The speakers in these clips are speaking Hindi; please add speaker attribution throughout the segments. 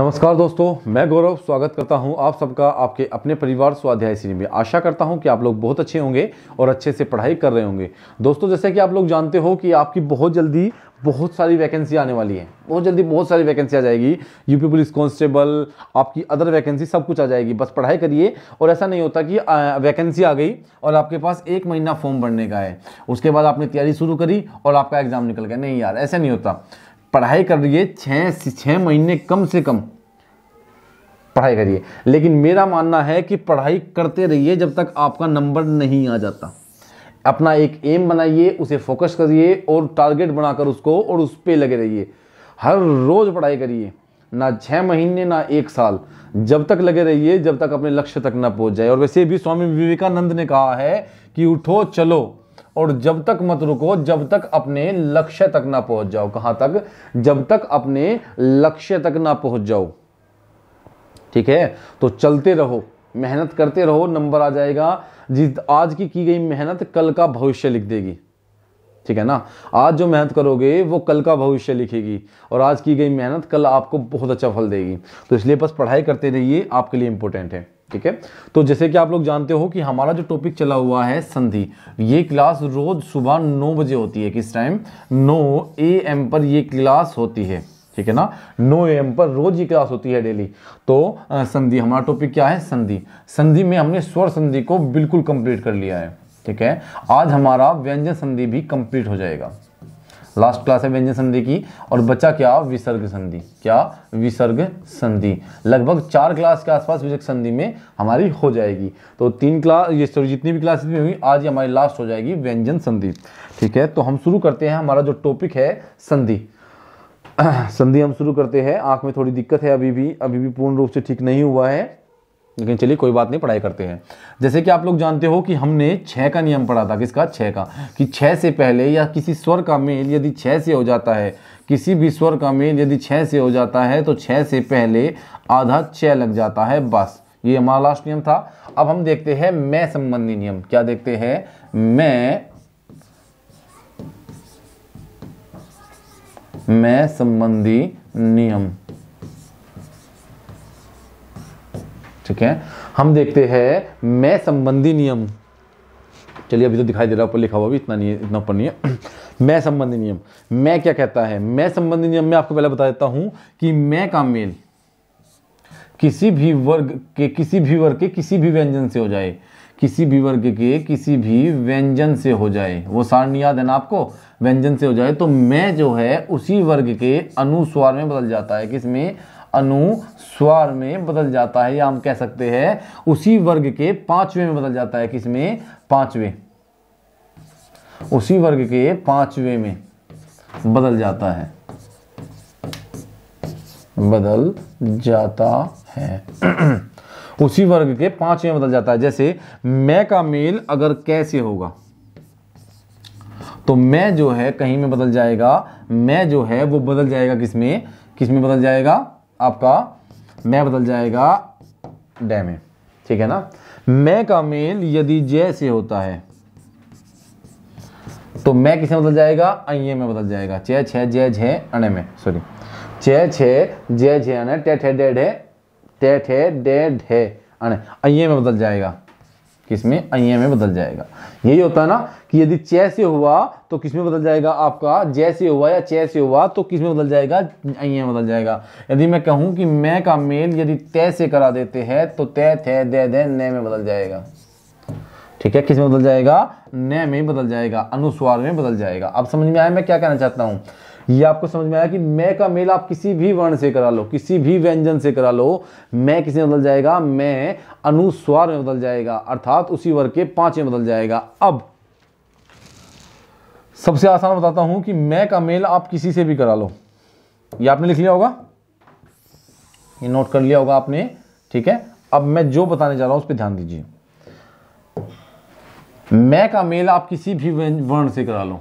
Speaker 1: नमस्कार दोस्तों मैं गौरव स्वागत करता हूं आप सबका आपके अपने परिवार स्वाध्याय सीरी में आशा करता हूं कि आप लोग बहुत अच्छे होंगे और अच्छे से पढ़ाई कर रहे होंगे दोस्तों जैसे कि आप लोग जानते हो कि आपकी बहुत जल्दी बहुत सारी वैकेंसी आने वाली है बहुत जल्दी बहुत सारी वैकेंसी आ जाएगी यूपी पुलिस कांस्टेबल आपकी अदर वैकेंसी सब कुछ आ जाएगी बस पढ़ाई करिए और ऐसा नहीं होता कि वैकेंसी आ गई और आपके पास एक महीना फॉर्म भरने का है उसके बाद आपने तैयारी शुरू करी और आपका एग्ज़ाम निकल गया नहीं यार ऐसा नहीं होता पढ़ाई कर रही है छः छः महीने कम से कम पढ़ाई करिए लेकिन मेरा मानना है कि पढ़ाई करते रहिए जब तक आपका नंबर नहीं आ जाता अपना एक एम बनाइए उसे फोकस करिए और टारगेट बनाकर उसको और उस पर लगे रहिए हर रोज़ पढ़ाई करिए ना छः महीने ना एक साल जब तक लगे रहिए जब तक अपने लक्ष्य तक ना पहुंच जाए और वैसे भी स्वामी विवेकानंद ने कहा है कि उठो चलो और जब तक मत रुको जब तक अपने लक्ष्य तक ना पहुंच जाओ कहां तक जब तक अपने लक्ष्य तक ना पहुंच जाओ ठीक है तो चलते रहो मेहनत करते रहो नंबर आ जाएगा जी आज की की गई मेहनत कल का भविष्य लिख देगी ठीक है ना आज जो मेहनत करोगे वो कल का भविष्य लिखेगी और आज की गई मेहनत कल आपको बहुत अच्छा फल देगी तो इसलिए बस पढ़ाई करते रहिए आपके लिए इंपॉर्टेंट है ठीक है तो जैसे कि आप लोग जानते हो कि हमारा जो टॉपिक चला हुआ है संधि ये क्लास रोज सुबह नौ बजे होती है किस टाइम नौ ए एम पर ये क्लास होती है ठीक है ना नौ एम पर रोज ये क्लास होती है डेली तो संधि हमारा टॉपिक क्या है संधि संधि में हमने स्वर संधि को बिल्कुल कंप्लीट कर लिया है ठीक है आज हमारा व्यंजन संधि भी कंप्लीट हो जाएगा लास्ट क्लास है व्यंजन संधि की और बच्चा क्या विसर्ग संधि क्या विसर्ग संधि लगभग चार क्लास के आसपास विसर्ग संधि में हमारी हो जाएगी तो तीन क्लास ये सॉरी जितनी भी क्लासेस में हुई आज हमारी लास्ट हो जाएगी व्यंजन संधि ठीक है तो हम शुरू करते हैं हमारा जो टॉपिक है संधि संधि हम शुरू करते हैं आंख में थोड़ी दिक्कत है अभी भी अभी भी पूर्ण रूप से ठीक नहीं हुआ है लेकिन चलिए कोई बात नहीं पढ़ाई करते हैं जैसे कि आप लोग जानते हो कि हमने छः का नियम पढ़ा था किसका छः का कि छः से पहले या किसी स्वर का मेल यदि छः से हो जाता है किसी भी स्वर का मेल यदि छः से हो जाता है तो छः से पहले आधा छः लग जाता है बस ये हमारा लास्ट नियम था अब हम देखते हैं मैं संबंधी नियम क्या देखते हैं मैं मैं संबंधी नियम ठीक है हम देखते हैं मैं संबंधी नियम चलिए अभी तो दिखाई दे रहा है ऊपर लिखा हुआ भी इतना नहीं इतना ऊपर नहीं है मैं संबंधी नियम मैं क्या कहता है मैं संबंधी नियम में आपको पहले बता देता हूं कि मैं का मेल किसी भी वर्ग के किसी भी वर्ग के किसी भी व्यंजन से हो जाए किसी भी वर्ग के किसी भी व्यंजन से हो जाए वो सारणी याद है ना आपको व्यंजन से हो जाए तो मैं जो है उसी वर्ग के अनुस्वार में बदल जाता है किसमें अनुस्वार में बदल जाता है या हम कह सकते हैं उसी वर्ग के पांचवें में बदल जाता है किसमें पांचवें उसी वर्ग के पांचवें में बदल जाता है बदल जाता है उसी वर्ग के पांचवें बदल जाता है जैसे मैं का मेल अगर कैसे होगा तो मैं जो है कहीं में बदल जाएगा मैं जो है वो बदल जाएगा किसमें किसमें बदल जाएगा आपका मैं बदल जाएगा डे में ठीक है ना मैं का मेल यदि जय से होता है तो मैं किसे बदल जाएगा अये में बदल जाएगा चे छे जय झे अणे में सॉरी चे छे जय झे अणे टे ठे डेढ़ टे ठे डेढ़ अणे अये में बदल जाएगा किस में अय्या में बदल जाएगा यही होता है ना कि यदि चय से हुआ तो किस में बदल जाएगा आपका जैसे हुआ या चय से हुआ तो किस में बदल जाएगा अय में बदल जाएगा यदि मैं कहूं कि मैं का मेल यदि तय से करा देते हैं तो तय थे दे दे नय में बदल जाएगा ठीक है किस में बदल जाएगा नय में बदल जाएगा अनुस्वार में बदल जाएगा अब समझ में आया मैं क्या कहना चाहता हूं ये आपको समझ में आया कि मैं का मेल आप किसी भी वर्ण से करा लो किसी भी व्यंजन से करा लो मैं किसी में बदल जाएगा मैं अनुस्वार में बदल जाएगा अर्थात उसी वर्ग के पांच में बदल जाएगा अब सबसे आसान बताता हूं कि मैं का मेल आप किसी से भी करा लो ये आपने लिख लिया होगा ये नोट कर लिया होगा आपने ठीक है अब मैं जो बताने जा रहा हूं उस पर ध्यान दीजिए मैं का मेल आप किसी भी वर्ण से करा लो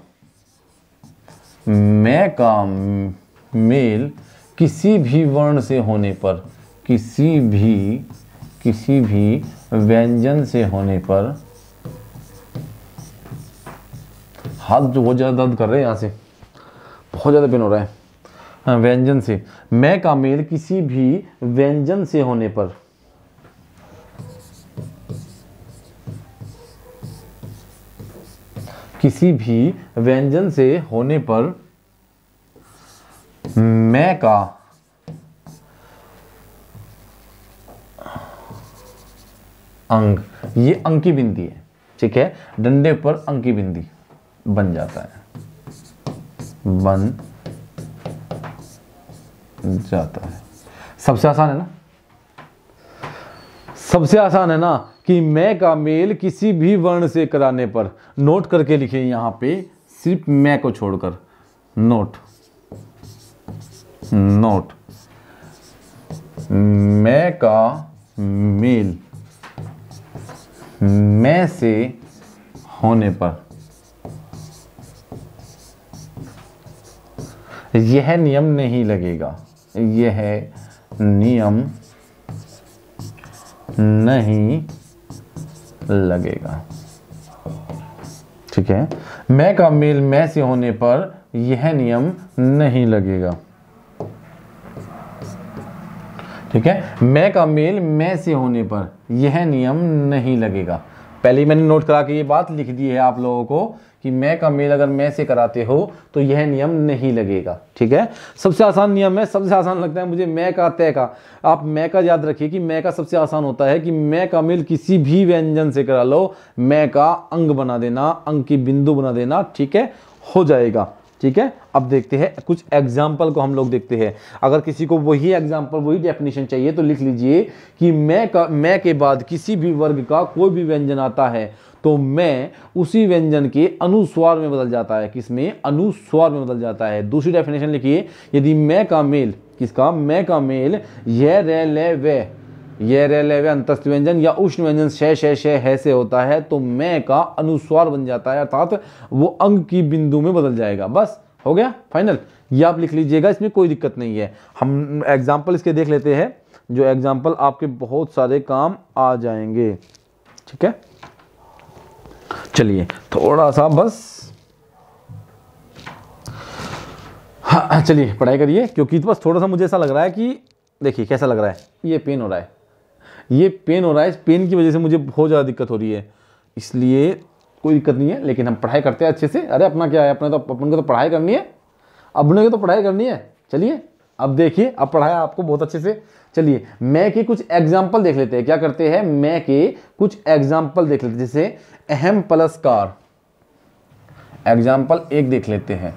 Speaker 1: मैं का मेल किसी भी वर्ण से होने पर किसी भी किसी भी व्यंजन से होने पर हाथ जो तो बहुत ज़्यादा दर्द कर रहे हैं यहाँ से बहुत ज़्यादा पेन हो रहा है हाँ, व्यंजन से मैं का मेल किसी भी व्यंजन से होने पर किसी भी व्यंजन से होने पर मैं का अंग ये अंक की बिंदी है ठीक है डंडे पर अंक की बिंदी बन जाता है बन जाता है सबसे आसान है ना सबसे आसान है ना कि मैं का मेल किसी भी वर्ण से कराने पर नोट करके लिखे यहां पे सिर्फ मैं को छोड़कर नोट नोट मैं का मेल मैं से होने पर यह नियम नहीं लगेगा यह नियम नहीं लगेगा ठीक है मैं का मेल मैं से होने पर यह नियम नहीं लगेगा ठीक है मैं का मेल मैं से होने पर यह नियम नहीं लगेगा पहले मैंने नोट करा के ये बात लिख दी है आप लोगों को कि मैं का मेल अगर मैं से कराते हो तो यह नियम नहीं लगेगा ठीक है सबसे आसान नियम है सबसे आसान लगता है मुझे मैं का तय का आप मैं का याद रखिए कि मैं का सबसे आसान होता है कि मैं का मेल किसी भी व्यंजन से करा लो मैं का अंग बना देना अंग की बिंदु बना देना ठीक है हो जाएगा ठीक है अब देखते हैं कुछ एग्जाम्पल को हम लोग देखते हैं अगर किसी को वही एग्जाम्पल वही डेफिनेशन चाहिए तो लिख लीजिए कि मैं का मैं के बाद किसी भी वर्ग का कोई भी व्यंजन आता है तो मैं उसी व्यंजन के अनुस्वार में बदल जाता है किसमें अनुस्वार में बदल जाता है दूसरी डेफिनेशन लिखिए यदि मैं का मेल किसका मैं का मेल यह रह ले वे यह रे ले वे अंतस्थ व्यंजन या उष्ण व्यंजन शय शय शय है से होता है तो मैं का अनुस्वार बन जाता है अर्थात वो अंग की बिंदु में बदल जाएगा बस हो गया फाइनल ये आप लिख लीजिएगा इसमें कोई दिक्कत नहीं है हम एग्जाम्पल इसके देख लेते हैं जो एग्जाम्पल आपके बहुत सारे काम आ जाएंगे ठीक है चलिए थोड़ा सा बस हाँ, हाँ चलिए पढ़ाई करिए क्योंकि बस थोड़ा सा मुझे ऐसा लग रहा है कि देखिए कैसा लग रहा है ये पेन हो रहा है ये पेन हो रहा है इस पेन की वजह से मुझे बहुत ज़्यादा दिक्कत हो रही है इसलिए कोई दिक्कत नहीं है लेकिन हम पढ़ाई करते हैं अच्छे से अरे अपना क्या है तो, अपने तो अपन को तो पढ़ाई करनी है अपने को तो पढ़ाई करनी है चलिए अब देखिए अब पढ़ाया आपको बहुत अच्छे से चलिए मैं के कुछ एग्जाम्पल देख लेते हैं क्या करते हैं मैं के कुछ एग्जाम्पल देख लेते जैसे अहम प्लस कार एग्जाम्पल एक देख लेते हैं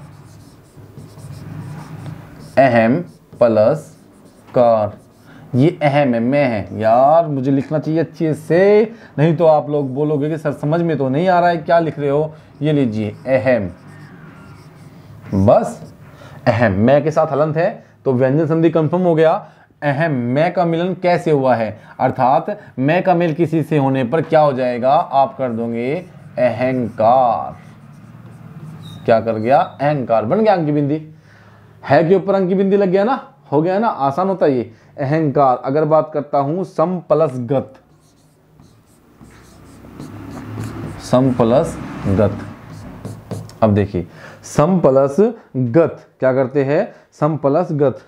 Speaker 1: अहम प्लस कार ये अहम है मैं है यार मुझे लिखना चाहिए अच्छे से नहीं तो आप लोग बोलोगे कि सर समझ में तो नहीं आ रहा है क्या लिख रहे हो ये लीजिए अहम बस अहम मैं के साथ हलंत है तो व्यंजन संधि कंफर्म हो गया अहम मैं का मिलन कैसे हुआ है अर्थात मैं का मिल किसी से होने पर क्या हो जाएगा आप कर दोगे अहंकार क्या कर गया अहंकार बन गया अंक की बिंदी है के ऊपर अंक की बिंदी लग गया ना हो गया ना आसान होता है ये अहंकार अगर बात करता हूं सम प्लस गत सम प्लस गत अब देखिए सम प्लस गत क्या करते हैं सम प्लस गत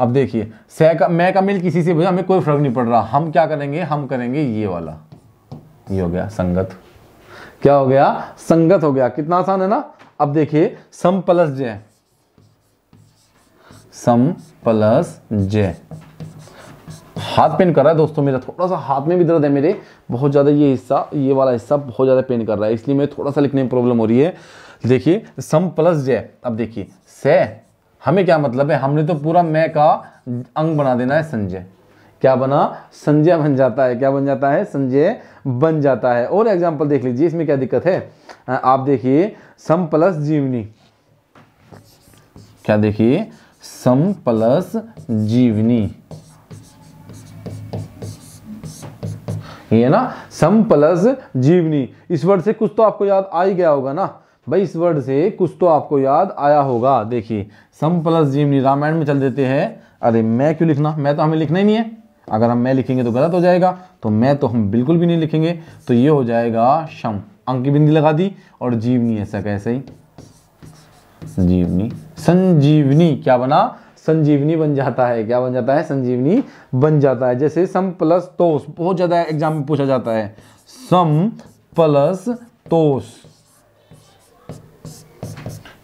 Speaker 1: अब देखिए सह का मैं का मेल किसी से भेजा हमें कोई फर्क नहीं पड़ रहा हम क्या करेंगे हम करेंगे ये वाला ये हो गया संगत क्या हो गया संगत हो गया कितना आसान है ना अब देखिए सम प्लस जय सम प्लस जय हाथ पेन कर रहा है दोस्तों मेरा थोड़ा सा हाथ में भी दर्द है मेरे बहुत ज़्यादा ये हिस्सा ये वाला हिस्सा बहुत ज़्यादा पेन कर रहा है इसलिए मेरे थोड़ा सा लिखने में प्रॉब्लम हो रही है देखिए सम प्लस जय अब देखिए स हमें क्या मतलब है हमने तो पूरा मैं का अंग बना देना है संजय क्या बना संजय बन जाता है क्या बन जाता है संजय बन जाता है और एग्जाम्पल देख लीजिए इसमें क्या दिक्कत है आप देखिए सम प्लस जीवनी क्या देखिए सम प्लस जीवनी ये ना सम प्लस जीवनी इस वर्ड से कुछ तो आपको याद आ ही गया होगा ना भाई इस वर्ड से कुछ तो आपको याद आया होगा देखिए सम प्लस जीवनी रामायण में चल देते हैं अरे मैं क्यों लिखना मैं तो हमें लिखना ही नहीं है अगर हम मैं लिखेंगे तो गलत हो जाएगा तो मैं तो हम बिल्कुल भी नहीं लिखेंगे तो ये हो जाएगा शम अंक की बिंदी लगा दी और जीवनी ऐसा कैसे ही संजीवनी संजीवनी क्या बना संजीवनी बन जाता है क्या बन जाता है संजीवनी बन जाता है जैसे सम प्लस तोस बहुत ज़्यादा एग्जाम में पूछा जाता है सम प्लस तोस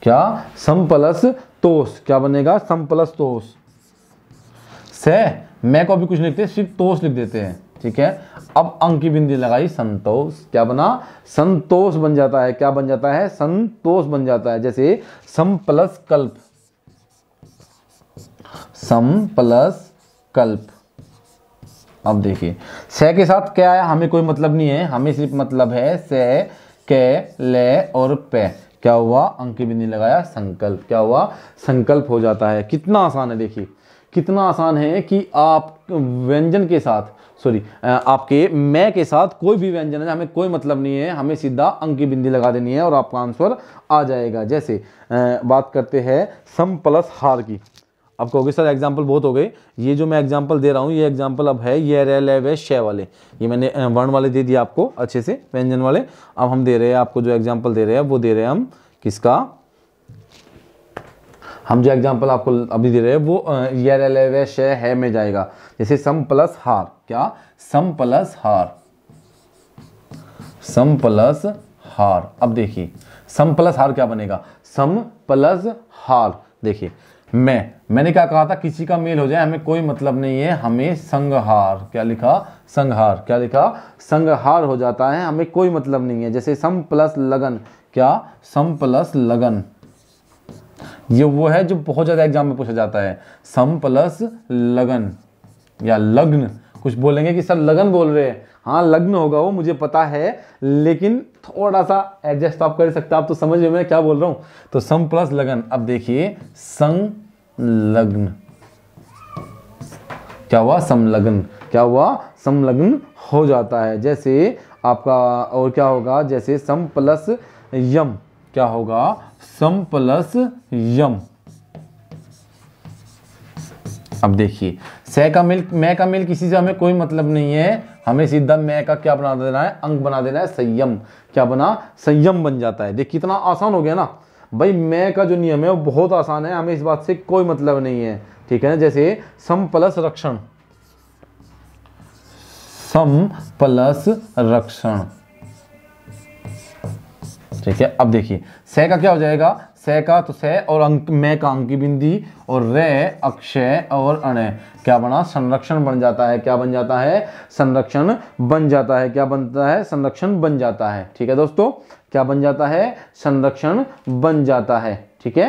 Speaker 1: क्या सम प्लस तोस क्या बनेगा सम प्लस तोस से मैं को अभी कुछ लिखते सिर्फ तोस लिख देते हैं ठीक है अब अंक की बिंदी लगाई संतोष क्या बना संतोष बन जाता है क्या बन जाता है संतोष बन जाता है जैसे सम प्लस कल्प सम प्लस कल्प अब देखिए सह के साथ क्या है हमें कोई मतलब नहीं है हमें सिर्फ मतलब है सह के ले और पे क्या हुआ अंक भी नहीं लगाया संकल्प क्या हुआ संकल्प हो जाता है कितना आसान है देखिए कितना आसान है कि आप व्यंजन के साथ सॉरी आपके मैं के साथ कोई भी व्यंजन है हमें कोई मतलब नहीं है हमें सीधा अंक की बिंदी लगा देनी है और आपका आंसर आ जाएगा जैसे बात करते हैं सम प्लस हार की आप कहोगे सर एग्जाम्पल बहुत हो गए ये जो मैं एग्जाम्पल दे रहा हूँ ये एग्जाम्पल अब है ये रेल है वे शे वाले ये मैंने वर्ण वाले दे दिए आपको अच्छे से व्यंजन वाले अब हम दे रहे हैं आपको जो एग्जाम्पल दे रहे हैं वो दे रहे हैं हम किसका हम जो एग्जाम्पल आपको अभी दे रहे हैं वो ये रेल है वे शे है में जाएगा जैसे सम प्लस हार क्या सम प्लस हार सम प्लस हार अब देखिए सम प्लस हार क्या बनेगा सम प्लस हार देखिए मैं मैंने क्या कहा था किसी का मेल हो जाए हमें कोई मतलब नहीं है हमें संघहार क्या लिखा संघहार क्या लिखा संघहार हो जाता है हमें कोई मतलब नहीं है जैसे सम प्लस लगन क्या सम प्लस लगन ये वो है जो बहुत ज़्यादा एग्जाम में पूछा जाता है सम प्लस लगन या लग्न कुछ बोलेंगे कि सर लगन बोल रहे हैं हाँ लग्न होगा वो मुझे पता है लेकिन थोड़ा सा एडजस्ट आप कर सकते हैं आप तो समझ में मैं क्या बोल रहा हूं तो सम प्लस लगन अब देखिए संग संलग्न क्या हुआ समलग्न क्या हुआ संलग्न हो जाता है जैसे आपका और क्या होगा जैसे सम प्लस यम क्या होगा सम प्लस यम अब देखिए सह का मिल मैं का मिल किसी से हमें कोई मतलब नहीं है हमें सीधा मैं का क्या बना देना है अंक बना देना है संयम क्या बना संयम बन जाता है देखिए कितना आसान हो गया ना भाई मैं का जो नियम है वो बहुत आसान है हमें इस बात से कोई मतलब नहीं है ठीक है ना जैसे सम प्लस रक्षण सम प्लस रक्षण ठीक है अब देखिए सह का क्या हो जाएगा सह का तो सह और अंक मैं का अंक बिंदी और रे अक्षय और अणय क्या बना संरक्षण बन जाता है क्या बन जाता है संरक्षण बन जाता है क्या बनता है संरक्षण बन जाता है ठीक है दोस्तों क्या बन जाता है संरक्षण बन जाता है ठीक है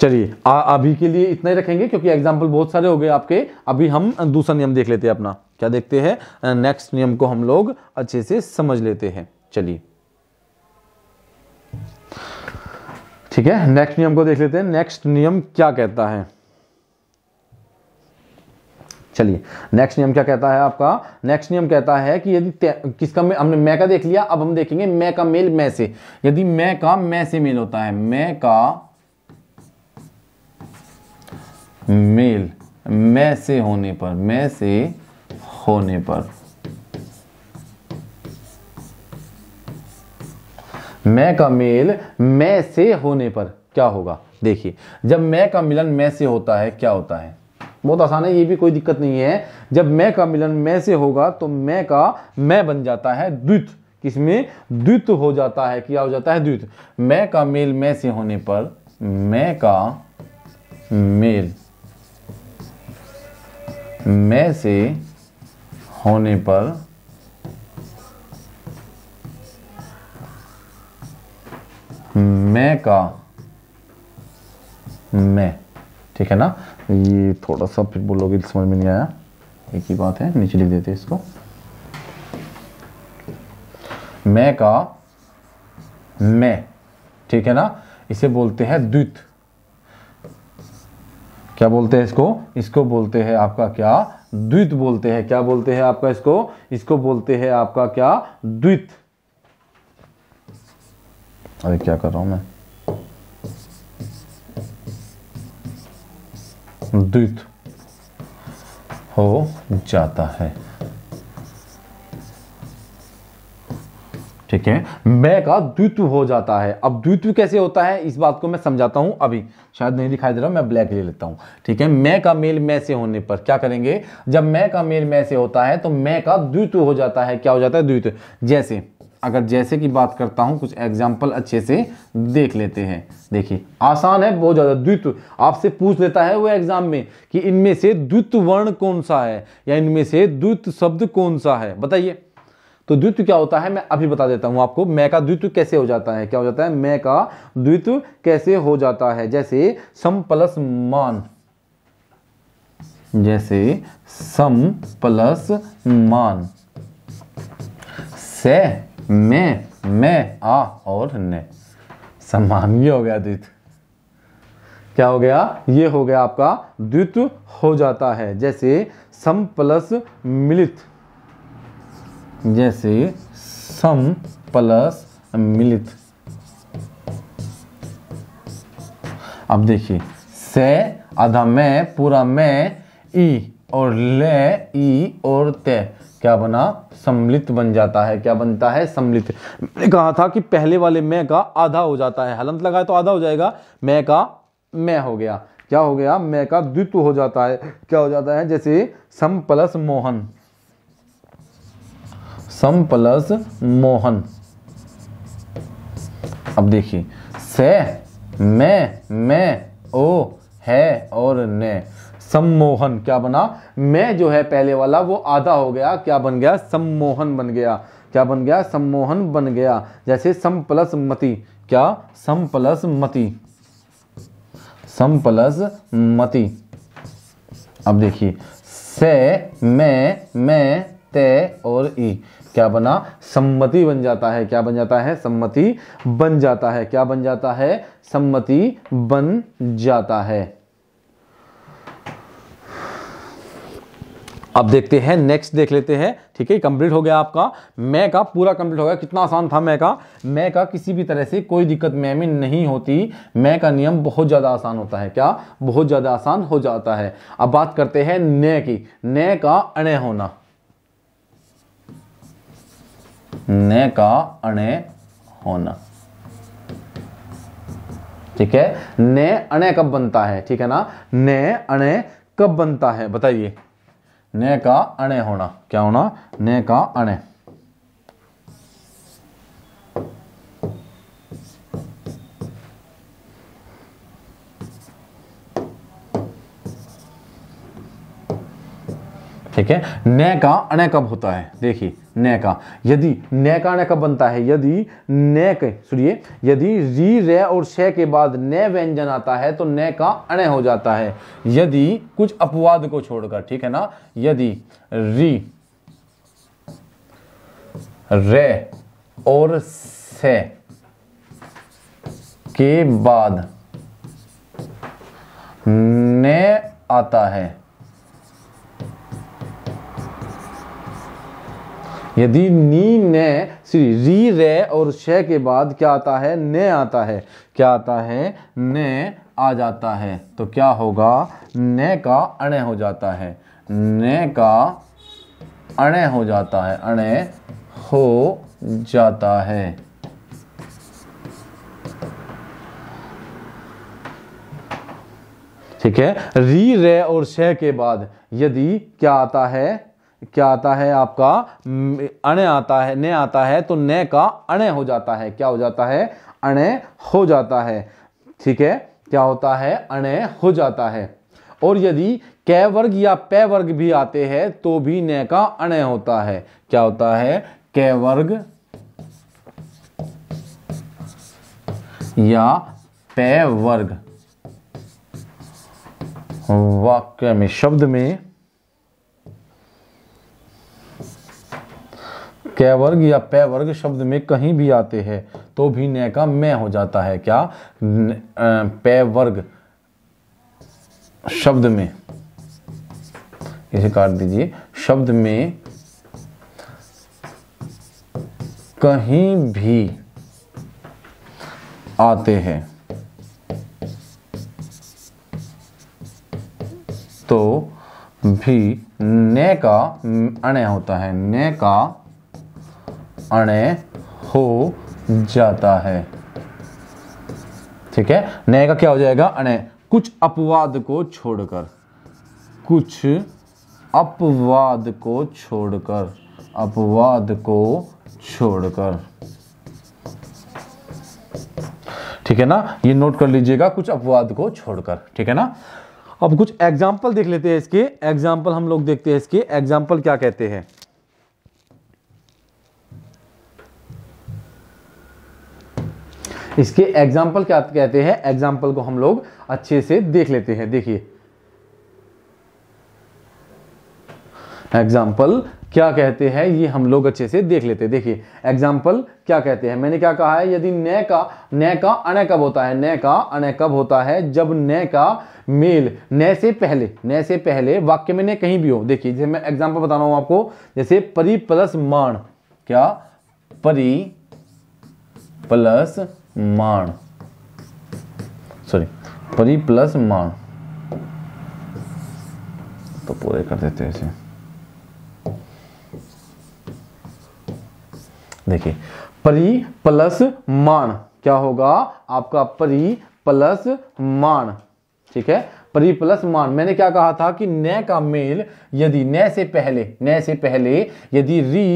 Speaker 1: चलिए अभी के लिए इतना ही रखेंगे क्योंकि एग्जाम्पल बहुत सारे हो गए आपके अभी हम दूसरा नियम देख लेते हैं अपना क्या देखते हैं नेक्स्ट नियम को हम लोग अच्छे से समझ लेते हैं चलिए ठीक है नेक्स्ट नियम को देख लेते हैं नेक्स्ट नियम क्या कहता है चलिए नेक्स्ट नियम क्या कहता है आपका नेक्स्ट नियम कहता है कि यदि किसका में, हमने मैं का देख लिया अब हम देखेंगे मैं का मेल मैं से यदि मैं का मैं से मेल होता है मैं का मेल मैं से होने पर मैं से होने पर मैं का मेल मैं से होने पर क्या होगा देखिए जब मैं का मिलन मैं से होता है क्या होता है बहुत आसान है ये भी कोई दिक्कत नहीं है जब मैं का मिलन मैं से होगा तो मैं का मैं बन जाता है द्वित किसमें द्वित हो जाता है क्या हो जाता है द्वित मैं का मेल मैं से होने पर मैं का मेल मैं से होने पर मैं का मैं ठीक है ना ये थोड़ा सा फिर बोलोगे तो समझ में नहीं आया एक ही बात है नीचे लिख देते इसको मैं का मैं ठीक है ना इसे बोलते हैं द्वित क्या बोलते हैं इसको इसको बोलते हैं आपका क्या द्वित बोलते हैं क्या बोलते हैं आपका इसको इसको बोलते हैं आपका क्या द्वित अरे क्या कर रहा हूं मैं द्वित हो जाता है ठीक है मैं का द्वित्व हो जाता है अब द्वित्व कैसे होता है इस बात को मैं समझाता हूं अभी शायद नहीं दिखाई दे रहा मैं ब्लैक ले लेता हूं ठीक है मैं का मेल मैं से होने पर क्या करेंगे जब मैं का मेल मैं से होता है तो मैं का द्वित्व हो जाता है क्या हो जाता है द्वित्व जैसे अगर जैसे की बात करता हूँ कुछ एग्जाम्पल अच्छे से देख लेते हैं देखिए आसान है बहुत ज़्यादा द्वित्व आपसे पूछ लेता है वो एग्जाम में कि इनमें से द्वित्व वर्ण कौन सा है या इनमें से द्वित्व शब्द कौन सा है बताइए तो द्वित्व क्या होता है मैं अभी बता देता हूं आपको मैं का द्वित्व कैसे हो जाता है क्या हो जाता है मैं का द्वित्व कैसे हो जाता है जैसे सम प्लस मान जैसे सम प्लस मान से में मैं आ और ने ये हो गया द्वित क्या हो गया ये हो गया आपका द्वित हो जाता है जैसे सम प्लस मिलित जैसे सम प्लस मिलित अब देखिए से आधा मैं पूरा मैं ई और ले ई और ते क्या बना सम्मिलित बन जाता है क्या बनता है सम्मिलित मैंने कहा था कि पहले वाले मैं का आधा हो जाता है हलंत लगाए तो आधा हो जाएगा मैं का मैं हो गया क्या हो गया मैं का द्वित्व हो जाता है क्या हो जाता है जैसे सम प्लस मोहन सम प्लस मोहन अब देखिए से मैं मैं ओ है और ने सम्मोहन क्या बना मैं जो है पहले वाला वो आधा हो गया क्या बन गया सम्मोहन बन गया क्या बन गया सम्मोहन बन गया जैसे सम प्लस मती क्या सम प्लस मती सम प्लस मती अब देखिए से मैं मैं ते और ई क्या बना सम्मति बन जाता है क्या बन जाता है सम्मति बन जाता है क्या बन जाता है सम्मति बन जाता है अब देखते हैं नेक्स्ट देख लेते हैं ठीक है कंप्लीट हो गया आपका मैं का पूरा कंप्लीट हो गया कितना आसान था मैं का मैं का किसी भी तरह से कोई दिक्कत मैं में नहीं होती मैं का नियम बहुत ज़्यादा आसान होता है क्या बहुत ज़्यादा आसान हो जाता है अब बात करते हैं नय की नय का अणे होना ने का अणे होना ठीक है ने अणे कब बनता है ठीक है ना ने अणे कब बनता है बताइए ने का अणे होना क्या होना ने का अणे ठीक है न का अण कब होता है देखिए न का यदि न का अण कब बनता है यदि न के सुनिए यदि री रे और श के बाद न व्यंजन आता है तो न का अण हो जाता है यदि कुछ अपवाद को छोड़कर ठीक है ना यदि री रे और से के बाद न आता है यदि नी ने सी री रे और शे के बाद क्या आता है ने आता है क्या आता है ने आ जाता है तो क्या होगा ने का अणे हो जाता है ने का अणे हो जाता है अणे हो जाता है ठीक है री रे और शे के बाद यदि क्या आता है क्या आता है आपका अणे आता है ने आता है तो ने का अणे हो जाता है क्या हो जाता है अणे हो जाता है ठीक है क्या होता है अणे हो जाता है और यदि कै वर्ग या पै वर्ग भी आते हैं तो भी ने का अणे होता है क्या होता है कै वर्ग या पै वर्ग वाक्य में शब्द में कै वर्ग या पै वर्ग शब्द में कहीं भी आते हैं तो भी न का मैं हो जाता है क्या पै वर्ग शब्द में इसे काट दीजिए शब्द में कहीं भी आते हैं तो भी नय का अण होता है नय का अणय हो जाता है ठीक है नए का क्या हो जाएगा अणय कुछ अपवाद को छोड़कर कुछ अपवाद को छोड़कर अपवाद को छोड़कर ठीक है ना ये नोट कर लीजिएगा कुछ अपवाद को छोड़कर ठीक है ना अब कुछ एग्जाम्पल देख लेते हैं इसके एग्जाम्पल हम लोग देखते हैं इसके एग्जाम्पल क्या कहते हैं इसके एग्जाम्पल क्या कहते हैं एग्जाम्पल को हम लोग अच्छे से देख लेते हैं देखिए एग्जाम्पल क्या कहते हैं ये हम लोग अच्छे से देख लेते हैं देखिए एग्जाम्पल क्या कहते हैं मैंने क्या कहा है यदि न का नय का अनय कब होता है नय का अनय कब होता है जब नय का मेल न से पहले न से पहले वाक्य में नय कहीं भी हो देखिए जैसे मैं एग्जाम्पल बता रहा हूं आपको जैसे परी प्लस माण क्या परी प्लस माण सॉरी परि प्लस माण तो पूरे कर देते हैं इसे देखिए परि प्लस माण क्या होगा आपका परि प्लस माण ठीक है परि प्लस मान मैंने क्या कहा था कि न का मेल यदि न से पहले न से पहले यदि री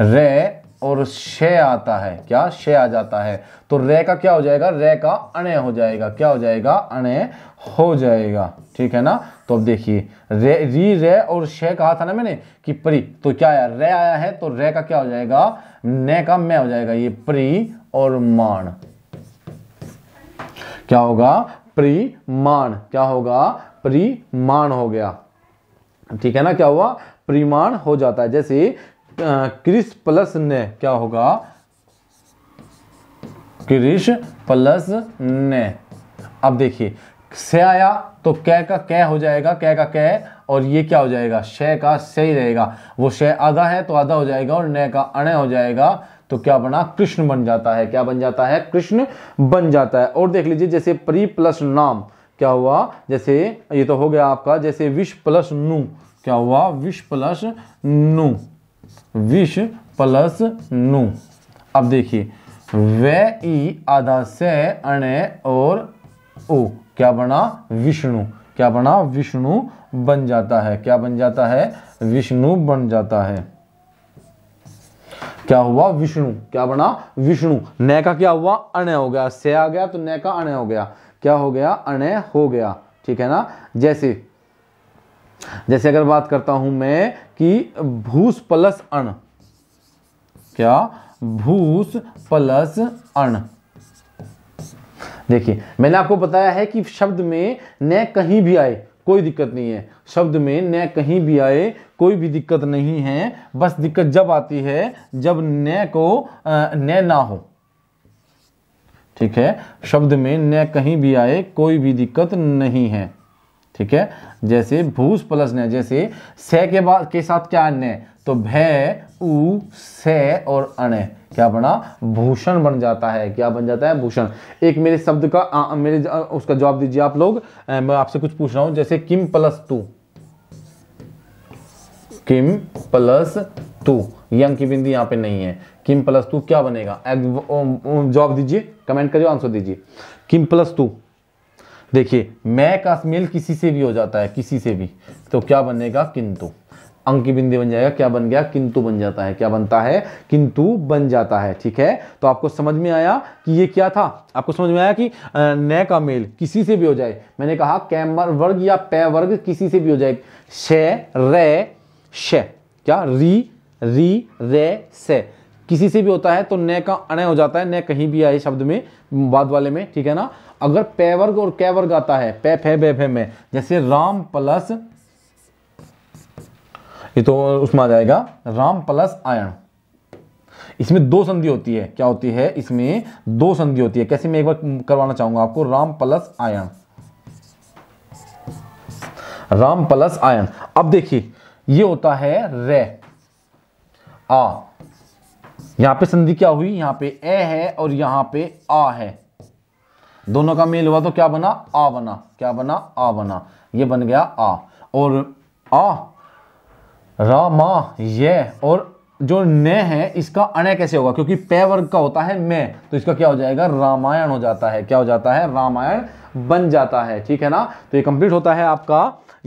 Speaker 1: रे और शे आता है क्या शे आ जाता है तो रे का क्या हो जाएगा रे का अणे हो जाएगा क्या हो जाएगा अणे हो जाएगा ठीक है ना तो अब देखिए रे री रे और शे कहा था ना मैंने कि परी तो क्या आया रे आया है तो रे का क्या हो जाएगा ने का मैं हो जाएगा ये परी और मान क्या होगा मान क्या होगा मान हो गया ठीक है ना क्या हुआ परिमाण हो जाता है जैसे क्रिस प्लस ने क्या होगा क्रिश प्लस ने अब देखिए से आया तो कै का कै हो जाएगा कै का कै और ये क्या हो जाएगा शय का सही रहेगा वो शय आधा है तो आधा हो जाएगा और न का अण हो जाएगा तो क्या बना कृष्ण बन जाता है क्या बन जाता है कृष्ण बन जाता है और देख लीजिए जैसे प्री प्लस नाम क्या हुआ जैसे ये तो हो गया आपका जैसे विश प्लस नू क्या हुआ विश प्लस नू विश प्लस नू अब देखिए वे ई आधा से अने और ओ क्या बना विष्णु क्या बना विष्णु बन जाता है क्या बन जाता है विष्णु बन जाता है क्या हुआ विष्णु क्या बना विष्णु न का क्या हुआ अण हो गया से आ गया तो न का अण हो गया क्या हो गया अण हो गया ठीक है ना जैसे जैसे अगर बात करता हूं मैं कि भूस प्लस अण क्या भूस प्लस अण देखिए मैंने आपको बताया है कि शब्द में न कहीं भी आए कोई दिक्कत नहीं है शब्द में न कहीं भी आए कोई भी दिक्कत नहीं है बस दिक्कत जब आती है जब न को न ना हो ठीक है शब्द में न कहीं भी आए कोई भी दिक्कत नहीं है ठीक है जैसे भूस प्लस न जैसे से के बाद के साथ क्या अन्य तो भय उ से और अण क्या बना भूषण बन जाता है क्या बन जाता है भूषण एक मेरे शब्द का आ, मेरे ज, उसका जवाब दीजिए आप लोग आ, मैं आपसे कुछ पूछ रहा हूं जैसे किम प्लस तू किम प्लस तू यंग की बिंदी यहां पे नहीं है किम प्लस तू क्या बनेगा जवाब दीजिए कमेंट करिए आंसर दीजिए किम प्लस तू देखिए मैं का मेल किसी से भी हो जाता है किसी से भी तो क्या बनेगा किंतु अंक बिंदी बन जाएगा क्या बन गया किंतु बन जाता है क्या बनता है किंतु बन जाता है ठीक है तो आपको समझ में आया कि ये क्या था आपको समझ में आया कि न का मेल किसी से भी हो जाए मैंने कहा कैमर वर्ग या पै वर्ग किसी से भी हो जाए शे रे शे क्या री री रे से किसी से भी होता है तो न का अण हो जाता है न कहीं भी आए शब्द में बाद वाले में ठीक है ना अगर पैवर्ग और कैवर्ग आता है पै फे बे फे में जैसे राम प्लस ये तो उसमें आ जाएगा राम प्लस आयन इसमें दो संधि होती है क्या होती है इसमें दो संधि होती है कैसे मैं एक बार करवाना चाहूंगा आपको राम प्लस आयन राम प्लस आयन अब देखिए ये होता है रे आ यहां पे संधि क्या हुई यहां पे ए है और यहां पे आ है दोनों का मेल हुआ तो क्या बना आ बना क्या बना आ बना ये बन गया आ और आ रा मा ये और जो ने है इसका अणय कैसे होगा क्योंकि पे वर्ग का होता है मैं तो इसका क्या हो जाएगा रामायण हो जाता है क्या हो जाता है रामायण बन जाता है ठीक है ना तो ये कंप्लीट होता है आपका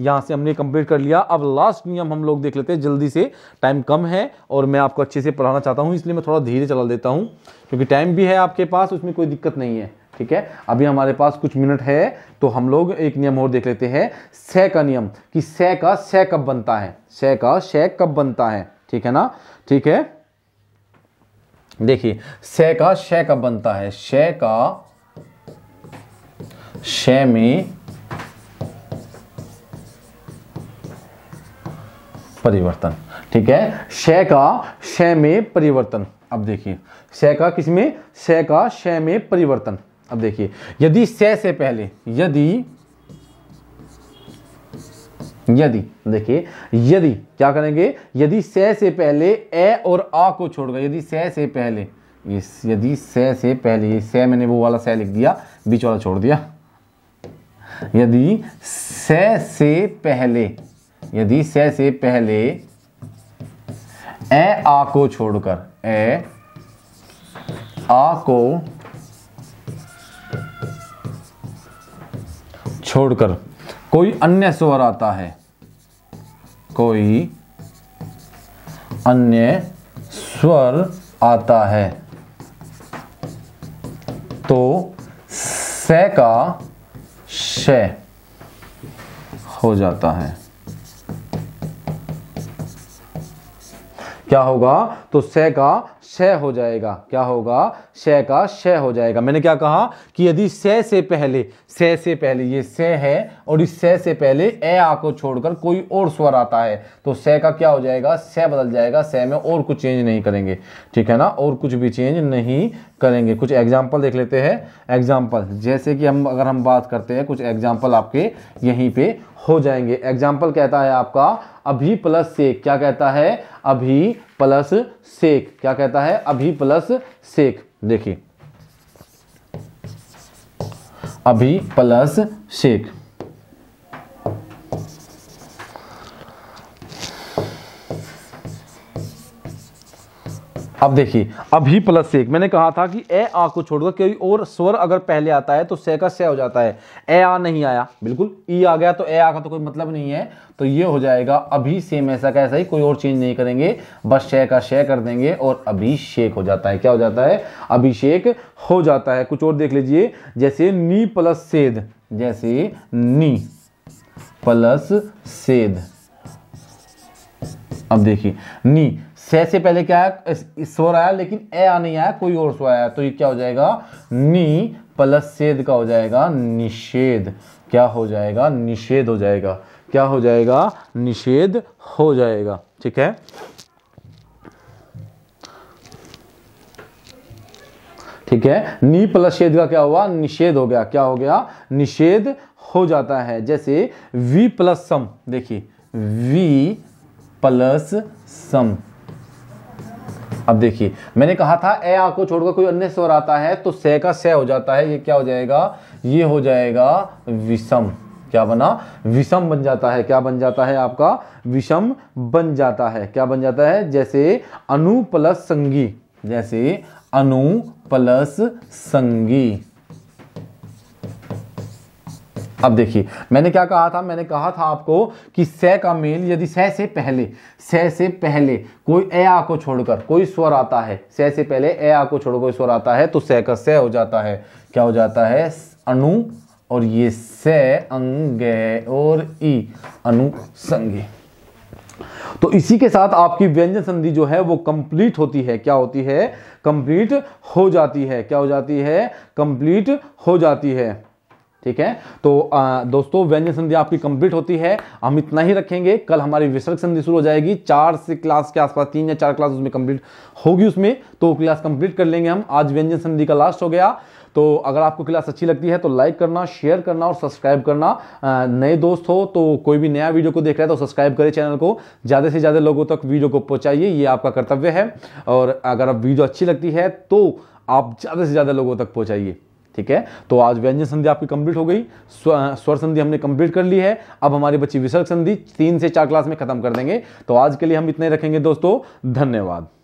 Speaker 1: यहाँ से हमने कंप्लीट कर लिया अब लास्ट नियम हम लोग देख लेते हैं जल्दी से टाइम कम है और मैं आपको अच्छे से पढ़ाना चाहता हूँ इसलिए मैं थोड़ा धीरे चला देता हूँ क्योंकि टाइम भी है आपके पास उसमें कोई दिक्कत नहीं है ठीक है अभी हमारे पास कुछ मिनट है तो हम लोग एक नियम और देख लेते हैं सह का नियम कि सह का सह कब बनता है सह का सह कब बनता है ठीक है ना ठीक है देखिए सह का श कब बनता है श का श में परिवर्तन ठीक है शय का शय में परिवर्तन अब देखिए शय का किस में शय का शय में परिवर्तन अब देखिए यदि शय से पहले यदि यदि देखिए यदि क्या करेंगे यदि स से पहले ए और आ को छोड़कर यदि स से पहले यदि स से पहले शय मैंने वो वाला स लिख दिया बीच वाला छोड़ दिया यदि स से पहले यदि स से पहले ए आ को छोड़कर ए आ को छोड़कर कोई अन्य स्वर आता है कोई अन्य स्वर आता है तो स का श हो जाता है क्या होगा तो श का श हो जाएगा क्या होगा श का श हो जाएगा मैंने क्या कहा कि यदि श से पहले से से पहले ये से है और इस से से पहले ए आ को छोड़कर कोई और स्वर आता है तो से का क्या हो जाएगा से बदल जाएगा से में और कुछ चेंज नहीं करेंगे ठीक है ना और कुछ भी चेंज नहीं करेंगे कुछ एग्जाम्पल देख लेते हैं एग्जाम्पल जैसे कि हम अगर हम बात करते हैं कुछ एग्जाम्पल आपके यहीं पे हो जाएंगे एग्जाम्पल कहता है आपका अभी प्लस सेक क्या कहता है अभी प्लस सेक क्या कहता है अभी प्लस सेक देखिए अभी प्लस शेख अब देखिए अभी प्लस से एक मैंने कहा था कि ए आ को छोड़कर कोई और स्वर अगर पहले आता है तो से का से हो जाता है ए आ नहीं आया बिल्कुल ई आ गया तो ए आ का तो कोई मतलब नहीं है तो ये हो जाएगा अभी सेम ऐसा ऐसा ही कोई और चेंज नहीं करेंगे बस शे का शे कर देंगे और अभिषेक हो जाता है क्या हो जाता है अभिषेक हो जाता है कुछ और देख लीजिए जैसे नी प्लस सेद जैसे नी प्लस सेद अब देखिए नी से से पहले क्या है स्वर आया लेकिन ए आ नहीं आया कोई और सो आया तो ये क्या हो जाएगा नी प्लस सेद का हो जाएगा निषेध क्या हो जाएगा निषेध हो जाएगा क्या हो जाएगा निषेध हो जाएगा ठीक है ठीक है नी प्लस छेद का क्या हुआ निषेध हो गया क्या हो गया निषेध हो जाता है जैसे वी प्लस सम देखिए वी प्लस सम अब देखिए मैंने कहा था ए आ को छोड़कर कोई अन्य स्वर आता है तो से का से हो जाता है ये क्या हो जाएगा ये हो जाएगा विषम क्या बना विषम बन जाता है क्या बन जाता है आपका विषम बन जाता है क्या बन जाता है जैसे अनु प्लस संगी जैसे अनु प्लस संगी अब देखिए मैंने क्या कहा था मैंने कहा था आपको कि स का मेल यदि स से पहले स से पहले कोई ए आ को छोड़कर कोई स्वर आता है स से पहले ए आ को छोड़कर कोई स्वर आता है तो स का स हो जाता है क्या हो जाता है अनु और ये स अंग और ई अनुसंगी तो इसी के साथ आपकी व्यंजन संधि जो है वो कंप्लीट होती है क्या होती है कंप्लीट हो जाती है क्या हो जाती है कंप्लीट हो जाती है ठीक है तो आ, दोस्तों व्यंजन संधि आपकी कंप्लीट होती है हम इतना ही रखेंगे कल हमारी विसर्ग संधि शुरू हो जाएगी चार से क्लास के आसपास तीन या चार क्लास उसमें कंप्लीट होगी उसमें तो क्लास कंप्लीट कर लेंगे हम आज व्यंजन संधि का लास्ट हो गया तो अगर आपको क्लास अच्छी लगती है तो लाइक करना शेयर करना और सब्सक्राइब करना नए दोस्त हो तो कोई भी नया वीडियो को देख रहा है तो सब्सक्राइब करें चैनल को ज़्यादा से ज़्यादा लोगों तक वीडियो को पहुँचाइए ये आपका कर्तव्य है और अगर आप वीडियो अच्छी लगती है तो आप ज़्यादा से ज़्यादा लोगों तक पहुँचाइए ठीक है तो आज व्यंजन संधि आपकी कंप्लीट हो गई स्वर संधि हमने कंप्लीट कर ली है अब हमारी बच्ची विसर्ग संधि तीन से चार क्लास में खत्म कर देंगे तो आज के लिए हम इतने रखेंगे दोस्तों धन्यवाद